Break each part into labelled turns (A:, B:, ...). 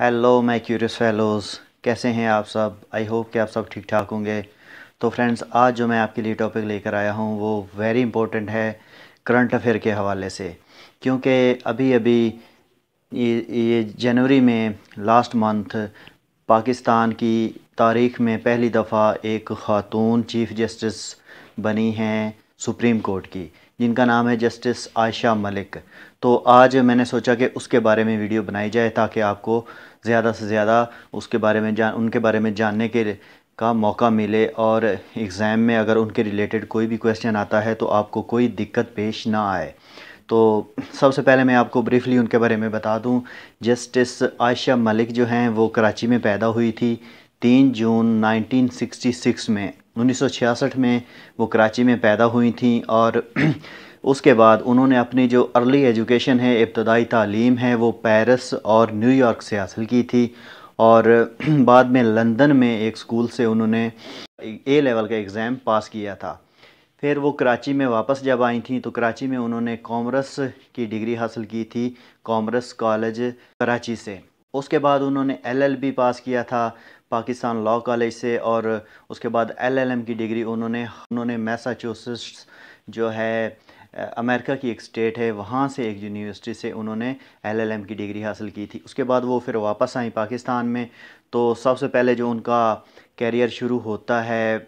A: Hello my curious fellows कैसे हैं आप सब आई होप कि आप सब ठीक ठाक होंगे तो फ्रेंड्स आज जो मैं आपके लिए टॉपिक लेकर आया हूं वो वेरी इंपॉर्टेंट है करंट अफेयर के हवाले से क्योंकि अभी अभी ये, ये जनवरी में लास्ट मंथ पाकिस्तान की तारीख में पहली दफ़ा एक ख़ातून चीफ़ जस्टिस बनी हैं सुप्रीम कोर्ट की जिनका नाम है जस्टिस आयशा मलिक तो आज मैंने सोचा कि उसके बारे में वीडियो बनाई जाए ताकि आपको ज़्यादा से ज़्यादा उसके बारे में जान उनके बारे में जानने के का मौका मिले और एग्ज़ाम में अगर उनके रिलेटेड कोई भी क्वेश्चन आता है तो आपको कोई दिक्कत पेश ना आए तो सबसे पहले मैं आपको ब्रीफली उनके बारे में बता दूं जस्टिस आयशा मलिक जो हैं वो कराची में पैदा हुई थी तीन जून 1966 में 1966 में वो कराची में पैदा हुई थी और उसके बाद उन्होंने अपनी जो अर्ली एजुकेशन है इब्तदाई तालीम है वो पेरिस और न्यूयॉर्क से हासिल की थी और बाद में लंदन में एक स्कूल से उन्होंने ए लेवल का एग्ज़ाम पास किया था फिर वो कराची में वापस जब आई थी तो कराची में उन्होंने कॉमर्स की डिग्री हासिल की थी कॉमर्स कॉलेज कराची से उसके बाद उन्होंने एलएलबी पास किया था पाकिस्तान लॉ कॉलेज से और उसके बाद एलएलएम की डिग्री उन्होंने उन्होंने मैसाचुसेट्स जो है अमेरिका की एक स्टेट है वहाँ से एक यूनिवर्सिटी से उन्होंने एलएलएम की डिग्री हासिल की थी उसके बाद वो फिर वापस आई पाकिस्तान में तो सबसे पहले जो उनका कैरियर शुरू होता है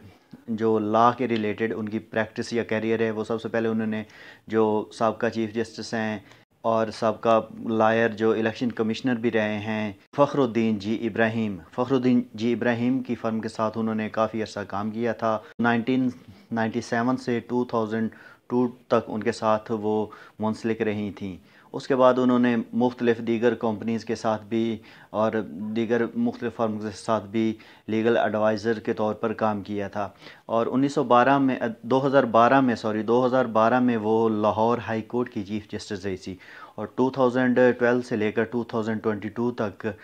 A: जो लॉ के रिलेटेड उनकी प्रैक्टिस या कैरियर है वो सबसे पहले उन्होंने जो सबका चीफ़ जस्टिस हैं और सबका लायर जो इलेक्शन कमिश्नर भी रहे हैं फ़खरुद्दीन जी इब्राहिम फ़खरुद्दीन जी इब्राहिम की फर्म के साथ उन्होंने काफ़ी अर्सा काम किया था 1997 से 2002 तक उनके साथ वो मुंसलिक रही थी उसके बाद उन्होंने मुख्तलिफ़ दीगर कंपनीज़ के साथ भी और दीगर मुख्तलिफ़ फर्म के साथ भी लीगल एडवाइज़र के तौर पर काम किया था और 1912 में 2012 में सॉरी 2012 में वो लाहौर हाई कोर्ट की चीफ जस्टिस रही थी और 2012 से लेकर 2022 तक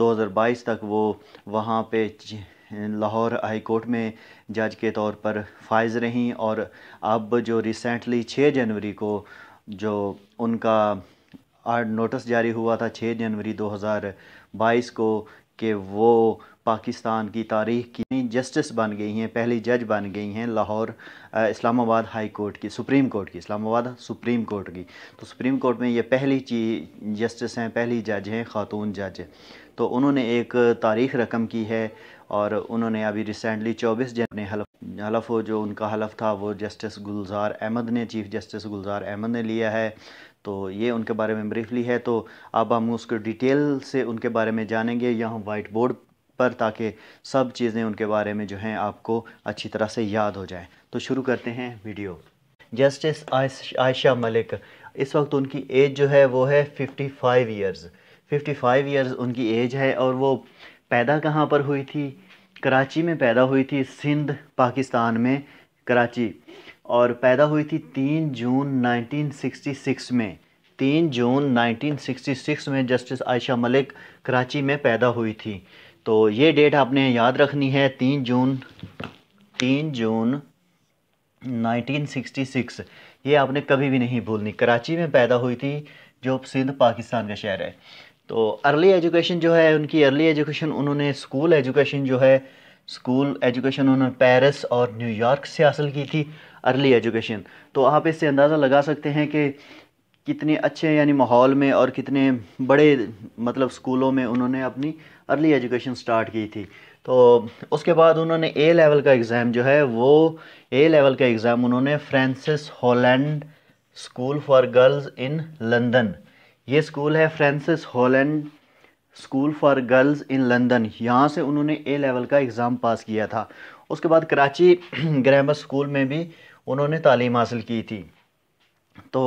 A: 2022 तक वो वहाँ पे लाहौर हाई कोर्ट में जज के तौर पर फाइज रहीं और अब जो रिसेंटली 6 जनवरी को जो उनका नोटिस जारी हुआ था 6 जनवरी 2022 को कि वो पाकिस्तान की तारीख की जस्टिस बन गई हैं पहली जज बन गई हैं लाहौर इस्लामाबाद हाई कोर्ट की सुप्रीम कोर्ट की इस्लामाबाद सुप्रीम कोर्ट की तो सुप्रीम कोर्ट में ये पहली ची जस्टिस हैं पहली जज हैं खातून जज है। तो उन्होंने एक तारीख रकम की है और उन्होंने अभी रिसेंटली 24 जन ने हलफ हलफ जो उनका हलफ था वो जस्टिस गुलजार अहमद ने चीफ जस्टिस गुलजार अहमद ने लिया है तो ये उनके बारे में ब्रीफली है तो अब हम उसको डिटेल से उनके बारे में जानेंगे यहाँ वाइट बोर्ड पर ताकि सब चीज़ें उनके बारे में जो हैं आपको अच्छी तरह से याद हो जाए तो शुरू करते हैं वीडियो जस्टिस आयशा मलिक इस वक्त उनकी एज जो है वो है 55 फिफ्टी फाइव ईयर्स उनकी एज है और वो पैदा कहाँ पर हुई थी कराची में पैदा हुई थी सिंध पाकिस्तान में कराची और पैदा हुई थी तीन जून 1966 में तीन जून 1966 में जस्टिस आयशा मलिक कराची में पैदा हुई थी तो ये डेट आपने याद रखनी है तीन जून तीन जून 1966 ये आपने कभी भी नहीं भूलनी कराची में पैदा हुई थी जो सिंध पाकिस्तान का शहर है तो अर्ली एजुकेशन जो है उनकी अर्ली एजुकेशन उन्होंने स्कूल एजुकेशन जो है स्कूल एजुकेशन उन्होंने पेरिस और न्यूयॉर्क से हासिल की थी अर्ली एजुकेशन तो आप इससे अंदाज़ा लगा सकते हैं कि कितने अच्छे यानी माहौल में और कितने बड़े मतलब स्कूलों में उन्होंने अपनी अर्ली एजुकेशन स्टार्ट की थी तो उसके बाद उन्होंने ए लेवल का एग्ज़ाम जो है वो ए लेवल का एग्ज़ाम उन्होंने Francis Holland school for girls in London ये स्कूल है Francis Holland school for girls in London यहाँ से उन्होंने ए लेवल का एग्ज़ाम पास किया था उसके बाद कराची ग्रामर स्कूल में भी उन्होंने तालीम हासिल की थी तो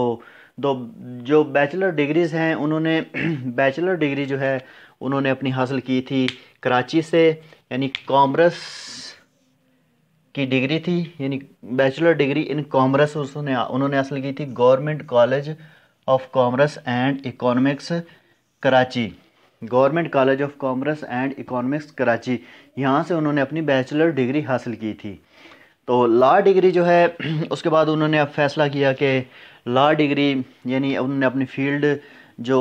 A: दो जो बैचलर डिग्रीज़ हैं उन्होंने बैचलर डिग्री जो है उन्होंने अपनी हासिल की थी कराची से यानी कॉमर्स की डिग्री थी यानी बैचलर डिग्री इन कॉमर्स उसने उन्होंने हासिल की थी government college of commerce and economics Karachi government college of commerce and economics Karachi यहाँ से उन्होंने अपनी बैचलर डिग्री हासिल की थी तो लॉ डिग्री जो है उसके बाद उन्होंने अब फैसला किया कि लॉ डिग्री यानी उन्होंने अपनी फील्ड जो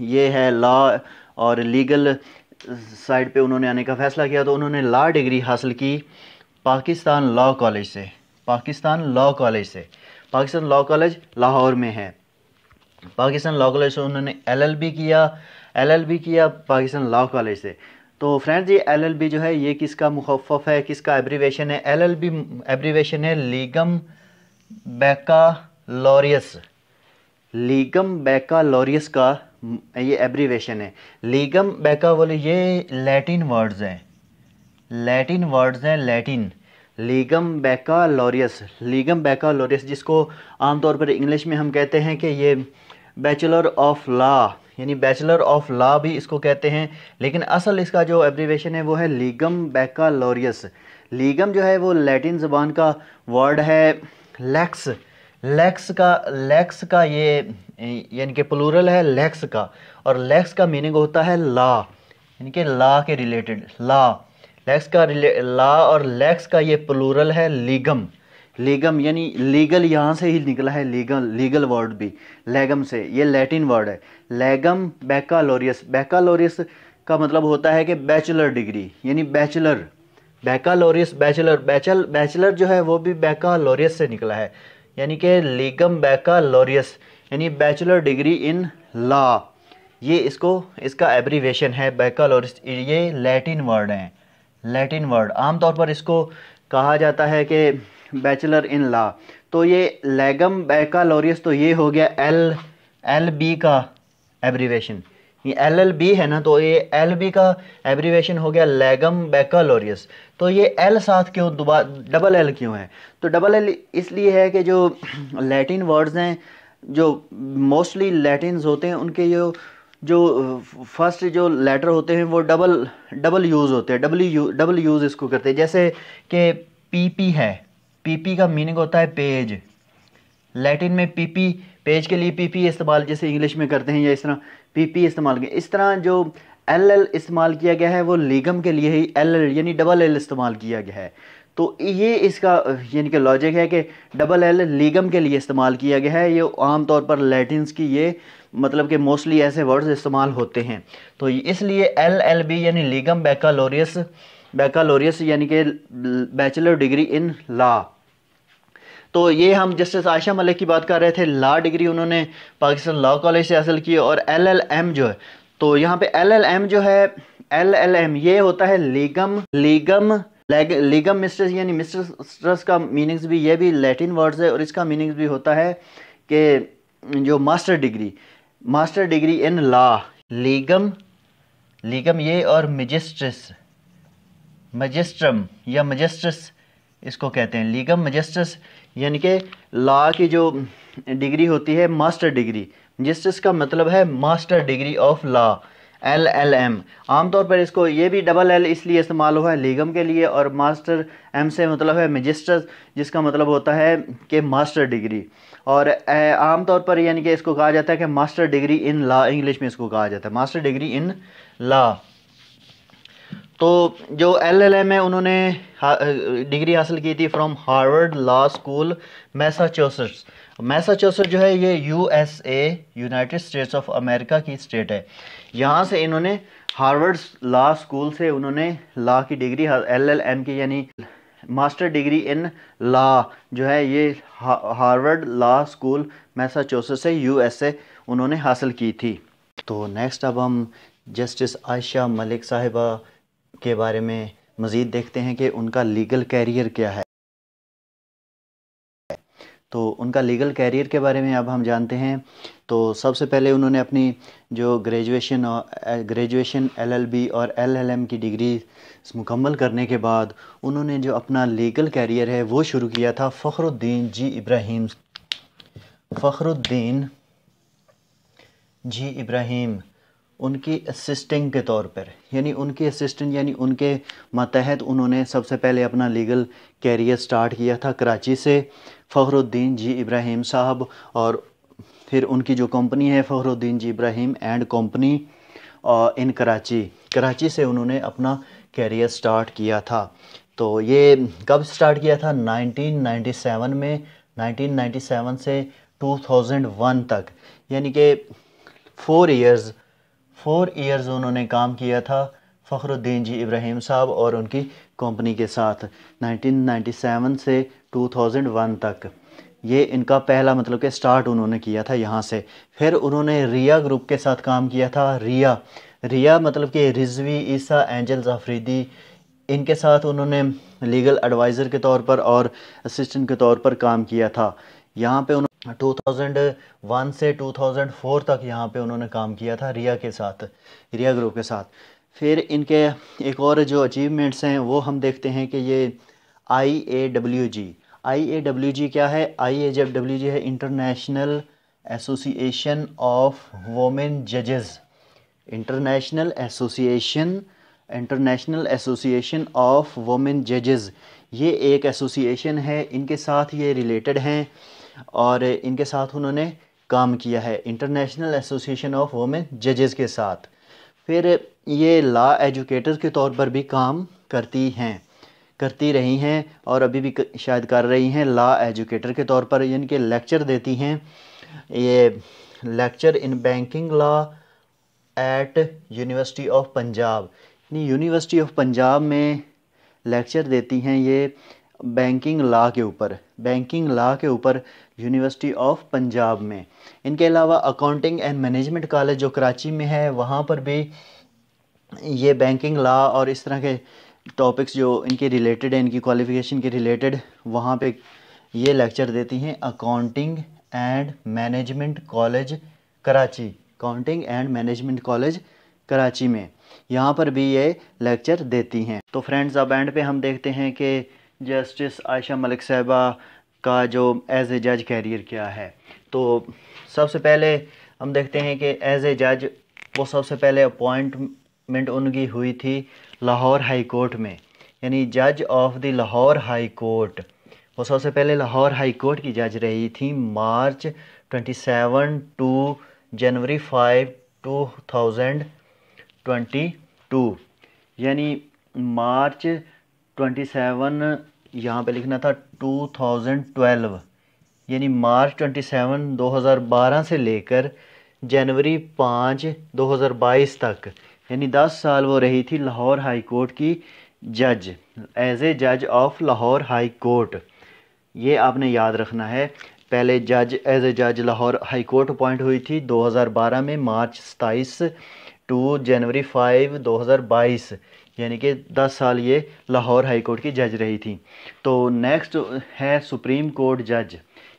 A: ये है लॉ और लीगल साइड पे उन्होंने आने का फ़ैसला किया तो उन्होंने लॉ डिग्री हासिल की पाकिस्तान लॉ कॉलेज से पाकिस्तान लॉ कॉलेज से पाकिस्तान लॉ कॉलेज लाहौर में है पाकिस्तान लॉ कॉलेज से उन्होंने एलएलबी किया एलएलबी किया पाकिस्तान लॉ कॉलेज से तो फ्रेंड्स ये एलएलबी जो है ये किसका मुखफ़ है किसका एब्रीवेशन है एलएलबी एब्रीवेशन है लीगम बैका लॉरियस लीगम बैका लॉरियस का ये एब्रीवेशन है लीगम बैका बोले ये लैटिन वर्ड्स हैं लैटिन वर्ड्स हैं Latin legum baccalaureus legum baccalaureus जिसको आमतौर पर इंग्लिश में हम कहते हैं कि ये बैचलर ऑफ लॉ यानी बैचलर ऑफ लॉ भी इसको कहते हैं लेकिन असल इसका जो एब्रीवेशन है वो है लीगम बैकालोरियस लीगम जो है वो लैटिन ज़बान का वर्ड है लैक्स लैक्स का लैक्स का ये यानी कि प्लूरल है लैक्स का और लैक्स का मीनिंग होता है ला यानी कि ला के रिलेटेड ला लैक्स का रिले ला और लैक्स का ये प्लूरल है लीगम लेगम यानी लीगल यहाँ से ही निकला है लीगल लीगल वर्ड भी लेगम से ये लैटिन वर्ड है लेगम बैकालोरियस बैकालोरियस का मतलब होता है कि बैचलर डिग्री यानी बैचलर बैकालोरियस बैचलर बैचल बैचलर जो है वो भी बैकालोरियस से निकला है यानी कि लीगम बैकालोरियस यानी बैचलर डिग्री इन लॉ ये इसको इसका एब्रीवेशन है बैकालोरियस ये लैटिन वर्ड है लैटिन वर्ड आमतौर पर इसको कहा जाता है कि बैचलर इन लॉ तो ये लेगम बैकालोरियस तो ये हो गया एल एल बी का एब्रीवेशन ये एल एल बी है ना तो ये एल बी का एब्रीवेशन हो गया लेगम बैकालोरियस तो ये एल साथ क्यों दोबारा डबल एल क्यों है तो डबल एल इसलिए है कि जो लैटिन वर्ड्स हैं जो मोस्टली लैटिन होते हैं उनके जो जो फर्स्ट जो लेटर होते हैं वो डबल डबल यूज़ होते हैं डबल यू डबल यूज़ इसको करते हैं जैसे कि पी पी है पीपी का मीनिंग होता है पेज लैटिन में पीपी पेज के लिए पीपी इस्तेमाल जैसे इंग्लिश में करते हैं या इस तरह पीपी इस्तेमाल किया इस तरह जो एल एल इस्तेमाल किया गया है वो लीगम के लिए ही एल एल यानी डबल एल इस्तेमाल किया गया है तो ये इसका यानी कि लॉजिक है कि डबल एल लीगम के लिए इस्तेमाल किया गया है ये आम तौर पर लैटिन की ये मतलब कि मोस्टली ऐसे वर्ड्स इस्तेमाल होते हैं तो इसलिए एल एल बी यानी लीगम बैकालोरियस बैकालोरियस यानी कि बैचलर डिग्री इन लॉ तो ये हम जस्टिस आयशा मलिक की बात कर रहे थे ला डिग्री उन्होंने पाकिस्तान लॉ कॉलेज से हासिल की और एल एल एम जो है तो यहाँ पे एल एल एम जो है एल एल एम ये होता है लीगम लीगम लीगम मिस्ट्रेस यानी मिस्ट्रेस का मीनिंग्स भी ये भी लैटिन वर्ड्स है और इसका मीनिंग्स भी होता है कि जो master degree master degree in law legum legum ये और मजिस्ट्रेस मजिस्ट्रम या मजिस्ट्रेस इसको कहते हैं लीगम मजिस्ट्रेस यानी कि लॉ की जो डिग्री होती है मास्टर डिग्री जस्टिस का मतलब है master degree of law L L M आमतौर पर इसको ये भी डबल एल इसलिए इस्तेमाल हुआ है लीगम के लिए और मास्टर एम से मतलब है मजिस्टर जिसका मतलब होता है कि मास्टर डिग्री और आमतौर पर यानी कि इसको कहा जाता है कि master degree in law English में इसको कहा जाता है मास्टर डिग्री इन लॉ तो जो एल एल एम है उन्होंने डिग्री हासिल की थी from Harvard law school Massachusetts Massachusetts जो है ये U S A United States of America की स्टेट है यहाँ से इन्होंने हार्वर्ड लॉ स्कूल से उन्होंने लॉ की डिग्री एल एल एम की यानी मास्टर डिग्री इन लॉ जो है ये हार्वर्ड लॉ स्कूल मैसाचोसट से यू एस ए उन्होंने हासिल की थी तो नेक्स्ट अब हम जस्टिस आयशा मलिक साहिबा के बारे में मज़ीद देखते हैं कि उनका लीगल कैरियर क्या है तो उनका लीगल कैरियर के बारे में अब हम जानते हैं तो सबसे पहले उन्होंने अपनी जो ग्रेजुएशन और ग्रेजुएशन एलएलबी और एलएलएम की डिग्री मुकम्मल करने के बाद उन्होंने जो अपना लीगल कैरियर है वो शुरू किया था फ़खरुद्दीन जी इब्राहिम फ़खरुद्दीन जी इब्राहिम उनकी असिस्टेंट के तौर पर यानी उनकी असिस्टेंट यानी उनके मतहत उन्होंने सबसे पहले अपना लीगल कैरियर स्टार्ट किया था कराची से फ़खरुद्दीन जी इब्राहिम साहब और फिर उनकी जो कंपनी है Fakhruddin G Ibrahim and company in Karachi Karachi से उन्होंने अपना कैरियर स्टार्ट किया था तो ये कब स्टार्ट किया था 1997 में 1997 से 2001 तक यानी कि फोर ईयर्स फोर ईयर्स उन्होंने काम किया था फ़खरुद्दीन जी इब्राहिम साहब और उनकी कंपनी के साथ 1997 से 2001 तक ये इनका पहला मतलब कि स्टार्ट उन्होंने किया था यहाँ से फिर उन्होंने रिया ग्रुप के साथ काम किया था रिया रिया मतलब कि रिजवी ईसा एंजल जाफरीदी इनके साथ उन्होंने लीगल एडवाइज़र के तौर पर और असिस्टेंट के तौर पर काम किया था यहाँ पे उन्होंने 2001 से 2004 तक यहाँ पे उन्होंने काम किया था रिया के साथ रिया ग्रुप के साथ फिर इनके एक और जो अचीवमेंट्स हैं वो हम देखते हैं कि ये आई A W G I A W G क्या है आई ए जब डब्ल्यू जी है इंटरनेशनल एसोसिएशन ऑफ वोमेन जजेस international association international association of women जजेस ये एक एसोसिएशन है इनके साथ ये रिलेटेड हैं और इनके साथ उन्होंने काम किया है इंटरनेशनल एसोसिएशन ऑफ वोमेन जजेस के साथ फिर ये ला एजुकेटर के तौर पर भी काम करती हैं करती रही हैं और अभी भी शायद कर रही हैं ला एजुकेटर के तौर पर इनके लेक्चर देती हैं ये lecture in banking law at university of Punjab university of Punjab में लेक्चर देती हैं ये बैंकिंग लॉ के ऊपर बैंकिंग लॉ के ऊपर यूनिवर्सिटी ऑफ पंजाब में इनके अलावा अकाउंटिंग एंड मैनेजमेंट कॉलेज जो कराची में है वहाँ पर भी ये बैंकिंग लॉ और इस तरह के टॉपिक्स जो इनके रिलेटेड हैं इनकी क्वालिफिकेशन के रिलेटेड वहाँ पे ये लेक्चर देती हैं accounting and management college Karachi accounting and management college Karachi में यहाँ पर भी ये लेक्चर देती हैं तो फ्रेंड्स अब एंड पे हम देखते हैं कि जस्टिस आयशा मलिक साहबा का जो एज ए जज कैरियर क्या है तो सबसे पहले हम देखते हैं कि एज ए जज वो सबसे पहले अपॉइंटमेंट उनकी हुई थी लाहौर हाई कोर्ट में यानी जज of the Lahore high court वो सबसे पहले लाहौर हाई कोर्ट की जज रही थी मार्च 27 टू जनवरी 5 2022 यानी मार्च ट्वेंटी सेवन यहाँ पर लिखना था टू थाउजेंड ट्वेल्व यानी मार्च ट्वेंटी सेवन दो हज़ार बारह से लेकर जनवरी पाँच दो हज़ार बाईस तक यानी दस साल वो रही थी लाहौर हाई कोर्ट की जज एज ए जज ऑफ लाहौर हाई कोर्ट ये आपने याद रखना है पहले जज एज ए जज लाहौर हाई कोर्ट अपॉइंट हुई थी 2012 में मार्च सताईस टू जनवरी 5 2022 यानी कि 10 साल ये लाहौर हाई कोर्ट की जज रही थी तो नेक्स्ट है सुप्रीम कोर्ट जज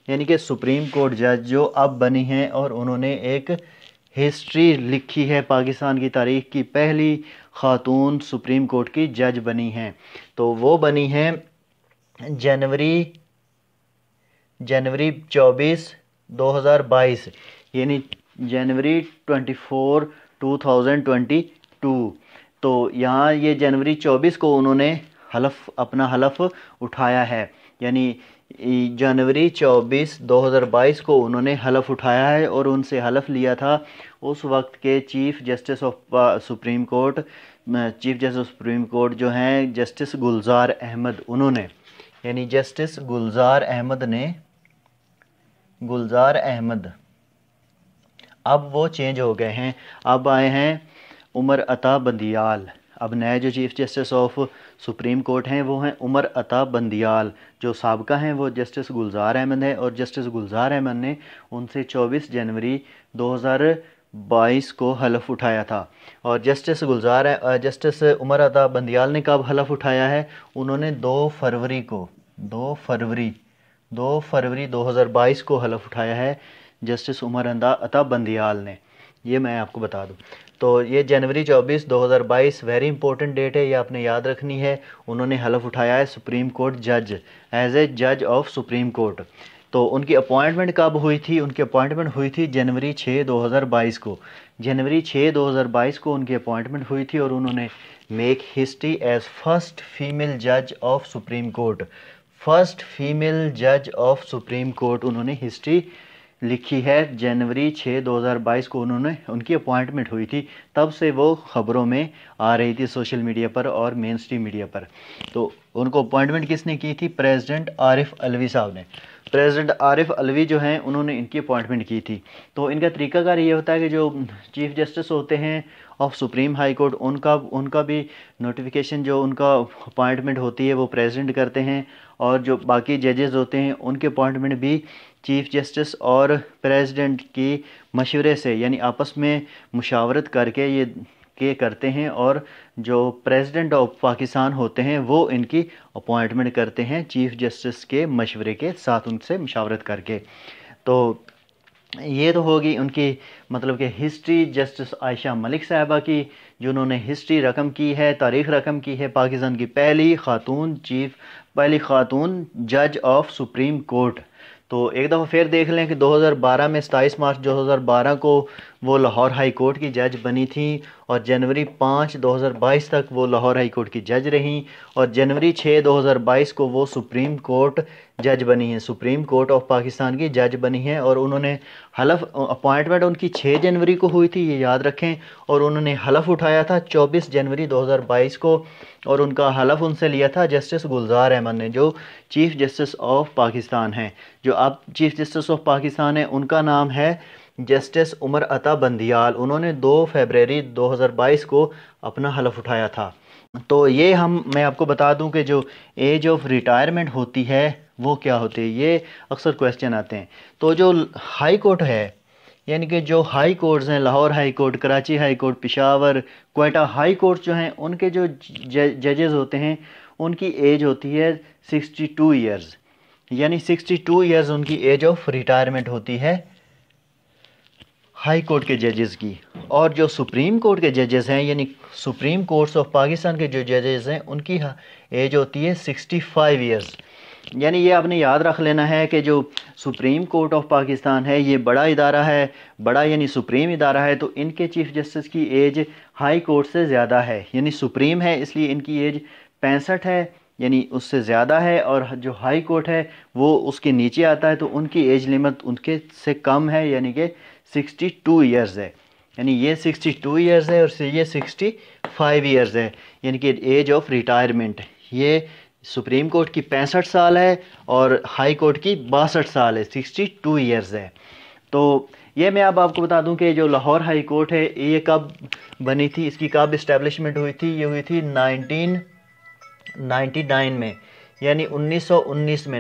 A: यानी कि सुप्रीम कोर्ट जज जो अब बनी हैं और उन्होंने एक हिस्ट्री लिखी है पाकिस्तान की तारीख की पहली खातून सुप्रीम कोर्ट की जज बनी हैं तो वो बनी हैं जनवरी जनवरी 24 2022 यानी जनवरी 24 2022 तो यहाँ ये जनवरी 24 को उन्होंने हलफ अपना हलफ उठाया है यानी जनवरी 24 2022 को उन्होंने हलफ उठाया है और उनसे हलफ लिया था उस वक्त के chief justice of supreme court chief justice supreme court जो हैं जस्टिस गुलजार अहमद उन्होंने यानी जस्टिस गुलजार अहमद ने गुलजार अहमद अब वो चेंज हो गए हैं अब आए हैं उमर अता बंदियाल अब नए जो chief justice of supreme court हैं वो हैं उमर अता बंदियाल जो सबका हैं वो जस्टिस गुलजार अहमद हैं और जस्टिस गुलजार अहमद ने उनसे 24 जनवरी 2022 को हलफ उठाया था और जस्टिस गुलजार जस्टिस उमर अता बंदियाल ने कब हलफ उठाया है उन्होंने 2 फरवरी को 2 फरवरी 2 फरवरी 2022 को हलफ उठाया है जस्टिस उमर अता बंदियाल ने ये मैं आपको बता दूँ तो ये जनवरी 24 2022 वेरी इंपॉर्टेंट डेट है ये आपने याद रखनी है उन्होंने हलफ उठाया है सुप्रीम कोर्ट जज एज ए जज ऑफ सुप्रीम कोर्ट तो उनकी अपॉइंटमेंट कब हुई थी उनकी अपॉइंटमेंट हुई थी जनवरी 6 2022 को जनवरी 6 2022 को उनकी अपॉइंटमेंट हुई थी और उन्होंने make history as first female जज of supreme court first female जज ऑफ सुप्रीम कोर्ट उन्होंने हिस्ट्री लिखी है जनवरी छः 2022 को उन्होंने उनकी अपॉइंटमेंट हुई थी तब से वो खबरों में आ रही थी सोशल मीडिया पर और मेन स्ट्रीम मीडिया पर तो उनको अपॉइंटमेंट किसने की थी प्रेसिडेंट आरिफ अलवी साहब ने प्रेसिडेंट आरिफ अलवी जो हैं उन्होंने इनकी अपॉइंटमेंट की थी तो इनका तरीकाकार ये होता है कि जो चीफ जस्टिस होते हैं ऑफ सुप्रीम हाई कोर्ट उनका उनका भी नोटिफिकेशन जो उनका अपॉइंटमेंट होती है वो प्रेसिडेंट करते हैं और जो बाकी जजेस होते हैं उनके अपॉइंटमेंट भी चीफ़ जस्टिस और प्रेसिडेंट की मशवरे से यानी आपस में मुशावरत करके ये के करते हैं और जो प्रेसिडेंट ऑफ पाकिस्तान होते हैं वो इनकी अपॉइंटमेंट करते हैं चीफ़ जस्टिस के मशवरे के साथ उनसे मुशावरत करके तो ये तो होगी उनकी मतलब कि हिस्ट्री जस्टिस आयशा मलिक साहबा की जिन्होंने हिस्ट्री रकम की है तारीख रकम की है पाकिस्तान की पहली खातून चीफ पहली खातून जज ऑफ सुप्रीम कोर्ट तो एक दफ़ा फिर देख लें कि 2012 में सताईस मार्च 2012 को वो लाहौर हाई कोर्ट की जज बनी थी और जनवरी पाँच 2022 तक वो लाहौर हाई कोर्ट की जज रहीं और जनवरी छः 2022 को वो सुप्रीम कोर्ट जज बनी हैं सुप्रीम कोर्ट ऑफ पाकिस्तान की जज बनी हैं और उन्होंने हलफ अपॉइंटमेंट उनकी 6 जनवरी को हुई थी ये याद रखें और उन्होंने हलफ उठाया था 24 जनवरी 2022 को और उनका हलफ उनसे लिया था जस्टिस गुलजार अहमद ने जो चीफ़ जस्टिस ऑफ पाकिस्तान हैं जो अब चीफ़ जस्टिस ऑफ पाकिस्तान है उनका नाम है जस्टिस उमर अता बंदियाल उन्होंने 2 फरवरी 2022 को अपना हलफ उठाया था तो ये हम मैं आपको बता दूं कि जो एज ऑफ रिटायरमेंट होती है वो क्या होती है ये अक्सर क्वेश्चन आते हैं तो जो हाई कोर्ट है यानी कि जो हाई कोर्ट्स हैं Lahore high court Karachi high court Peshawar Quetta high court जो हैं उनके जो जजेस होते हैं उनकी एज होती है 62 इयर्स यानी 62 इयर्स उनकी एज ऑफ रिटायरमेंट होती है हाई कोर्ट के जजेस की और जो सुप्रीम कोर्ट के जजेस हैं यानी सुप्रीम कोर्ट्स ऑफ पाकिस्तान के जो जजेस हैं उनकी एज होती है सिक्सटी फाइव ईयर्स यानी ये आपने याद रख लेना है कि जो सुप्रीम कोर्ट ऑफ पाकिस्तान है ये बड़ा इदारा है बड़ा यानी सुप्रीम इदारा है तो इनके चीफ़ जस्टिस की एज हाई कोर्ट से ज़्यादा है यानी सुप्रीम है इसलिए इनकी एज पैंसठ है यानी उससे ज़्यादा है और जो हाई कोर्ट है वो उसके नीचे आता है तो उनकी एज लिमिट उनके से कम है यानी कि सिक्सटी टू ईयर्स है यानी ये सिक्सटी टू ईयर्स है और ये सिक्सटी फाइव ईयर्स है यानी कि एज ऑफ रिटायरमेंट ये सुप्रीम कोर्ट की पैंसठ साल है और हाई कोर्ट की बासठ साल है सिक्सटी टू ईयर्स है तो ये मैं अब आपको बता दूं कि जो लाहौर हाई कोर्ट है ये कब बनी थी इसकी कब इस्टेब्लिशमेंट हुई थी ये हुई थी 1999 में यानी 1919 में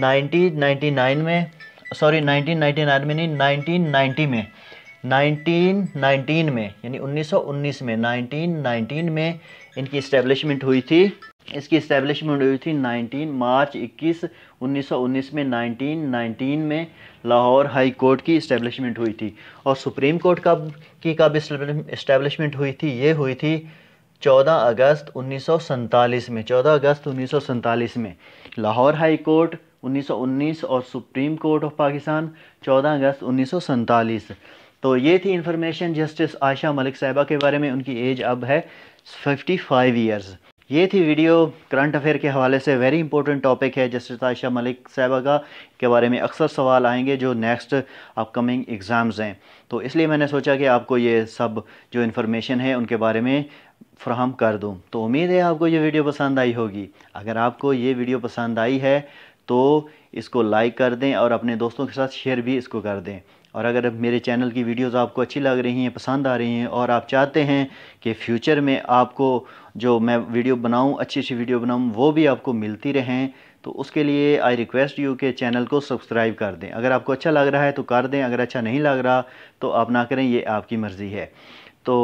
A: नाइन्टी नाइन में सॉरी 1999 में नहीं 1990 में 1919 में यानी 1919 में 1919 में इनकी इस्टेब्लिशमेंट हुई थी इसकी इस्टेब्लिशमेंट हुई थी 19 मार्च 21 1919 में 1919 में लाहौर हाई कोर्ट की इस्टेब्लिशमेंट हुई थी और सुप्रीम कोर्ट कब की कब इस्टेब्लिशमेंट हुई थी ये हुई थी 14 अगस्त उन्नीस में 14 अगस्त उन्नीस में लाहौर हाई कोर्ट 1919 और सुप्रीम कोर्ट ऑफ पाकिस्तान 14 अगस्त उन्नीस तो ये थी इन्फॉर्मेशन जस्टिस आयशा मलिक साहिबा के बारे में उनकी एज अब है 55 ईयर्स ये थी वीडियो करंट अफेयर के हवाले से वेरी इंपॉर्टेंट टॉपिक है जस्टिस आयशा मलिक साहबा का के बारे में अक्सर सवाल आएंगे जो नेक्स्ट अपकमिंग एग्ज़ाम्स हैं तो इसलिए मैंने सोचा कि आपको ये सब जो इन्फॉर्मेशन है उनके बारे में फ्राहम कर दूँ तो उम्मीद है आपको ये वीडियो पसंद आई होगी अगर आपको ये वीडियो पसंद आई है तो इसको लाइक कर दें और अपने दोस्तों के साथ शेयर भी इसको कर दें और अगर मेरे चैनल की वीडियोस आपको अच्छी लग रही हैं पसंद आ रही हैं और आप चाहते हैं कि फ्यूचर में आपको जो मैं वीडियो बनाऊं अच्छी अच्छी वीडियो बनाऊं वो भी आपको मिलती रहें तो उसके लिए आई रिक्वेस्ट यू के चैनल को सब्सक्राइब कर दें अगर आपको अच्छा लग रहा है तो कर दें अगर अच्छा नहीं लग रहा तो आप ना करें ये आपकी मर्ज़ी है तो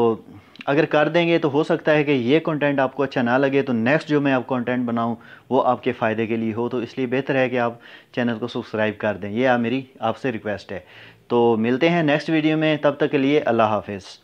A: अगर कर देंगे तो हो सकता है कि ये कंटेंट आपको अच्छा ना लगे तो नेक्स्ट जो मैं आप कंटेंट बनाऊं वो आपके फ़ायदे के लिए हो तो इसलिए बेहतर है कि आप चैनल को सब्सक्राइब कर दें ये आप मेरी आपसे रिक्वेस्ट है तो मिलते हैं नेक्स्ट वीडियो में तब तक के लिए अल्लाह हाफिज़